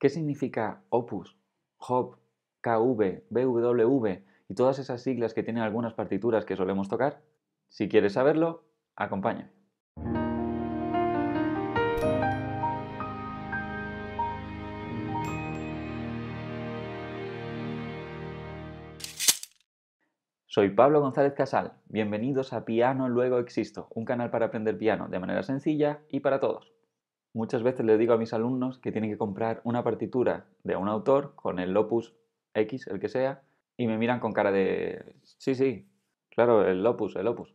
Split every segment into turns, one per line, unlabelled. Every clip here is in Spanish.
¿Qué significa opus, hop, KV, BWV y todas esas siglas que tienen algunas partituras que solemos tocar? Si quieres saberlo, acompáñame. Soy Pablo González Casal. Bienvenidos a Piano Luego Existo, un canal para aprender piano de manera sencilla y para todos. Muchas veces les digo a mis alumnos que tienen que comprar una partitura de un autor con el Opus X, el que sea, y me miran con cara de, sí, sí, claro, el Opus, el Opus.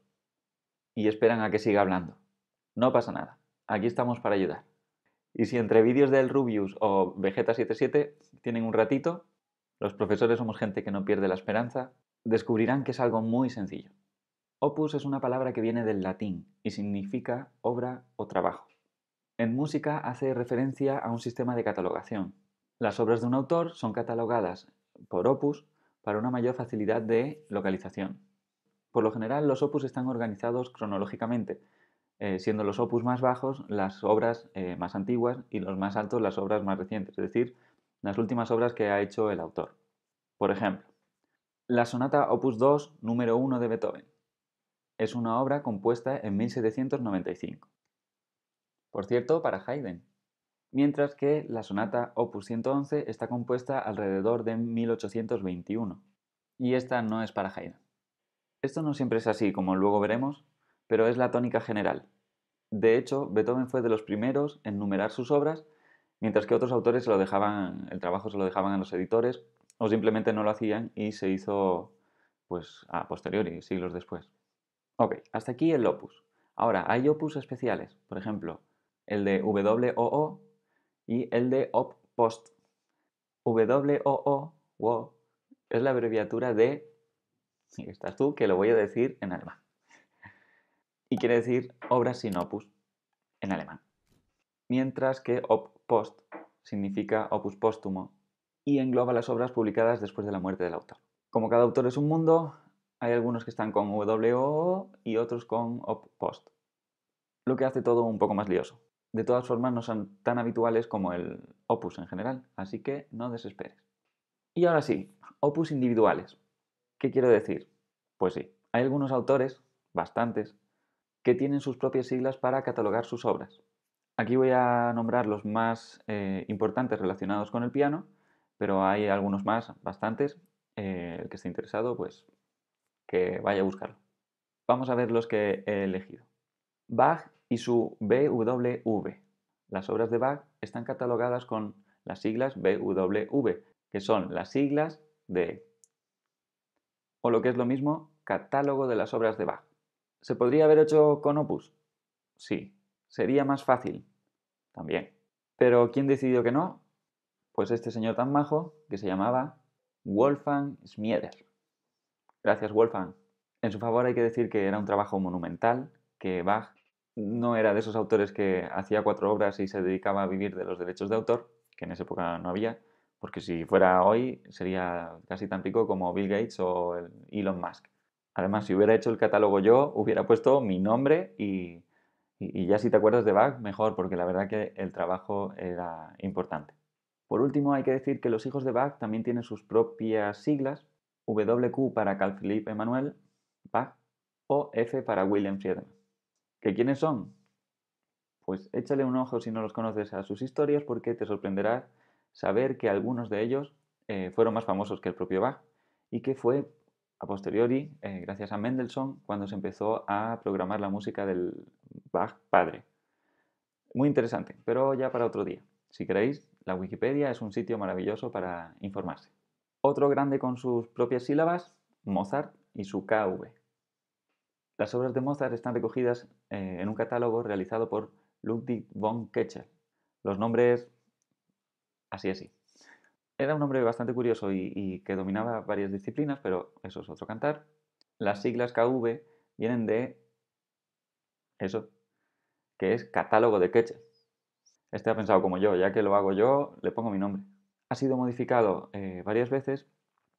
Y esperan a que siga hablando. No pasa nada, aquí estamos para ayudar. Y si entre vídeos del Rubius o Vegeta77 tienen un ratito, los profesores somos gente que no pierde la esperanza, descubrirán que es algo muy sencillo. Opus es una palabra que viene del latín y significa obra o trabajo. En música hace referencia a un sistema de catalogación. Las obras de un autor son catalogadas por opus para una mayor facilidad de localización. Por lo general, los opus están organizados cronológicamente, eh, siendo los opus más bajos las obras eh, más antiguas y los más altos las obras más recientes, es decir, las últimas obras que ha hecho el autor. Por ejemplo, la sonata opus 2 número 1 de Beethoven es una obra compuesta en 1795 por cierto, para Haydn, mientras que la sonata Opus 111 está compuesta alrededor de 1821, y esta no es para Haydn. Esto no siempre es así, como luego veremos, pero es la tónica general. De hecho, Beethoven fue de los primeros en numerar sus obras, mientras que otros autores lo dejaban, el trabajo se lo dejaban a los editores o simplemente no lo hacían y se hizo pues a posteriori, siglos después. Ok, hasta aquí el opus. Ahora, hay opus especiales, por ejemplo, el de WOO y el de post. WOO es la abreviatura de... si estás tú, que lo voy a decir en alemán. Y quiere decir obras sin opus en alemán. Mientras que op post significa opus póstumo y engloba las obras publicadas después de la muerte del autor. Como cada autor es un mundo, hay algunos que están con W.O.O. y otros con op post. lo que hace todo un poco más lioso de todas formas no son tan habituales como el opus en general, así que no desesperes. Y ahora sí, opus individuales. ¿Qué quiero decir? Pues sí, hay algunos autores, bastantes, que tienen sus propias siglas para catalogar sus obras. Aquí voy a nombrar los más eh, importantes relacionados con el piano, pero hay algunos más, bastantes. Eh, el que esté interesado, pues que vaya a buscarlo. Vamos a ver los que he elegido. Bach y su BWV. Las obras de Bach están catalogadas con las siglas BWV, que son las siglas de, o lo que es lo mismo, catálogo de las obras de Bach. ¿Se podría haber hecho con opus? Sí. ¿Sería más fácil? También. ¿Pero quién decidió que no? Pues este señor tan majo que se llamaba Wolfgang Schmieder. Gracias, Wolfgang. En su favor hay que decir que era un trabajo monumental que Bach no era de esos autores que hacía cuatro obras y se dedicaba a vivir de los derechos de autor, que en esa época no había, porque si fuera hoy sería casi tan pico como Bill Gates o Elon Musk. Además, si hubiera hecho el catálogo yo, hubiera puesto mi nombre y, ya si te acuerdas de Bach, mejor, porque la verdad que el trabajo era importante. Por último, hay que decir que los hijos de Bach también tienen sus propias siglas, WQ para Carl Philipp Emanuel Bach o F para William Friedman. ¿Que quiénes son? Pues échale un ojo si no los conoces a sus historias porque te sorprenderá saber que algunos de ellos eh, fueron más famosos que el propio Bach y que fue a posteriori, eh, gracias a Mendelssohn, cuando se empezó a programar la música del Bach padre. Muy interesante, pero ya para otro día. Si queréis, la Wikipedia es un sitio maravilloso para informarse. Otro grande con sus propias sílabas, Mozart y su KV. Las obras de Mozart están recogidas eh, en un catálogo realizado por Ludwig von Köchel. Los nombres así así. Era un hombre bastante curioso y, que dominaba varias disciplinas, pero eso es otro cantar. Las siglas KV vienen de eso, que es catálogo de Köchel. Este ha pensado como yo, ya que lo hago yo, le pongo mi nombre. Ha sido modificado eh, varias veces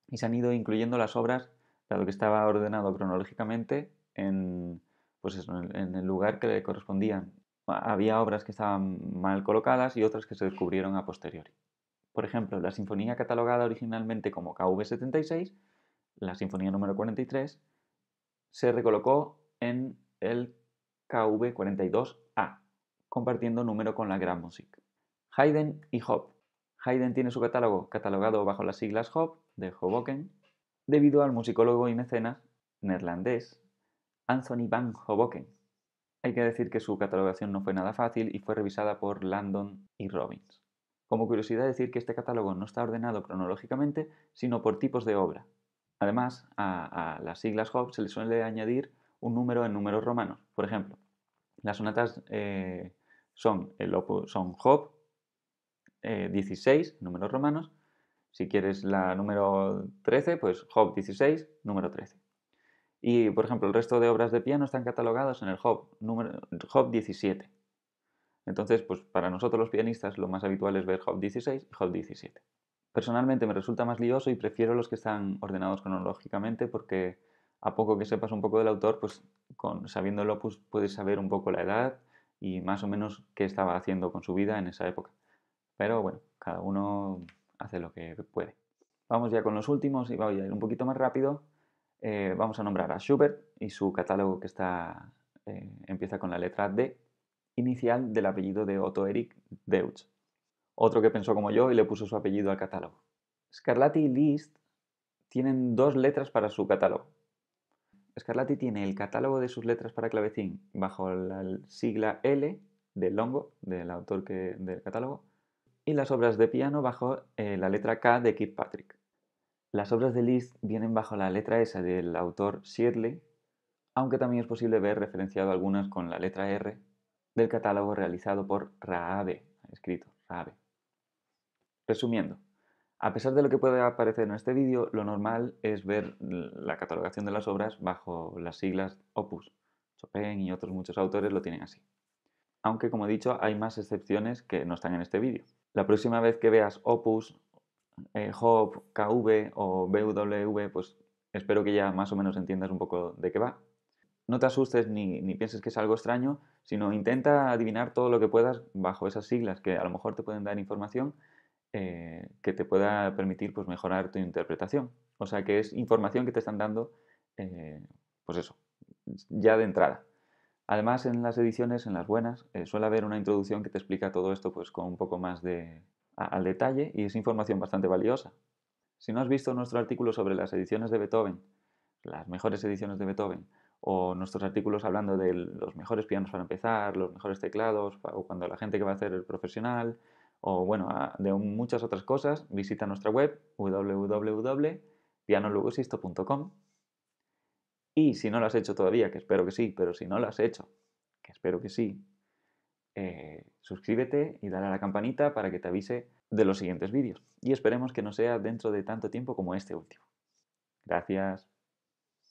y se han ido incluyendo las obras, dado que estaba ordenado cronológicamente en, pues en el lugar que le correspondía. Había obras que estaban mal colocadas y otras que se descubrieron a posteriori. Por ejemplo, la sinfonía catalogada originalmente como KV76, la sinfonía número 43, se recolocó en el KV42A, compartiendo número con la Gran Music. Haydn y Hop. Haydn tiene su catálogo catalogado bajo las siglas Hop de Hoboken, debido al musicólogo y mecenas neerlandés Anthony Van Hoboken. Hay que decir que su catalogación no fue nada fácil y fue revisada por Landon y Robbins. Como curiosidad decir que este catálogo no está ordenado cronológicamente, sino por tipos de obra. Además, a, las siglas Hobbes se le suele añadir un número en números romanos. Por ejemplo, las sonatas eh, son, el opus, son 16, eh, números romanos. Si quieres la número 13, pues Hob 16, número 13. Y, por ejemplo, el resto de obras de piano están catalogadas en el Hop, número, 17. Entonces, pues para nosotros los pianistas lo más habitual es ver Hop 16 y Hop 17. Personalmente me resulta más lioso y prefiero los que están ordenados cronológicamente porque a poco que sepas un poco del autor, pues con, sabiendo el opus puedes saber un poco la edad y más o menos qué estaba haciendo con su vida en esa época. Pero bueno, cada uno hace lo que puede. Vamos ya con los últimos y voy a ir un poquito más rápido eh, vamos a nombrar a Schubert y su catálogo que está, eh, empieza con la letra D, inicial del apellido de Otto Eric Deutsch, otro que pensó como yo y le puso su apellido al catálogo. Scarlatti y Liszt tienen dos letras para su catálogo. Scarlatti tiene el catálogo de sus letras para clavecín bajo la sigla L del Longo, del autor que, del catálogo, y las obras de piano bajo eh, la letra K de Kirkpatrick. Las obras de Liszt vienen bajo la letra S del autor Shirley, aunque también es posible ver referenciado algunas con la letra R del catálogo realizado por Raabe, escrito Raabe. Resumiendo, a pesar de lo que pueda aparecer en este vídeo, lo normal es ver la catalogación de las obras bajo las siglas opus. Chopin y otros muchos autores lo tienen así. Aunque, como he dicho, hay más excepciones que no están en este vídeo. La próxima vez que veas opus eh, Hop, KV o BW, pues espero que ya más o menos entiendas un poco de qué va. No te asustes ni, pienses que es algo extraño, sino intenta adivinar todo lo que puedas bajo esas siglas que a lo mejor te pueden dar información eh, que te pueda permitir pues, mejorar tu interpretación. O sea que es información que te están dando, eh, pues eso, ya de entrada. Además, en las ediciones, en las buenas, eh, suele haber una introducción que te explica todo esto pues, con un poco más de, al detalle y es información bastante valiosa. Si no has visto nuestro artículo sobre las ediciones de Beethoven, las mejores ediciones de Beethoven, o nuestros artículos hablando de los mejores pianos para empezar, los mejores teclados, o cuando la gente que va a hacer el profesional, o bueno, de muchas otras cosas, visita nuestra web www.pianologosisto.com Y si no lo has hecho todavía, que espero que sí, pero si no lo has hecho, que espero que sí, eh, suscríbete y dale a la campanita para que te avise de los siguientes vídeos. Y esperemos que no sea dentro de tanto tiempo como este último. Gracias.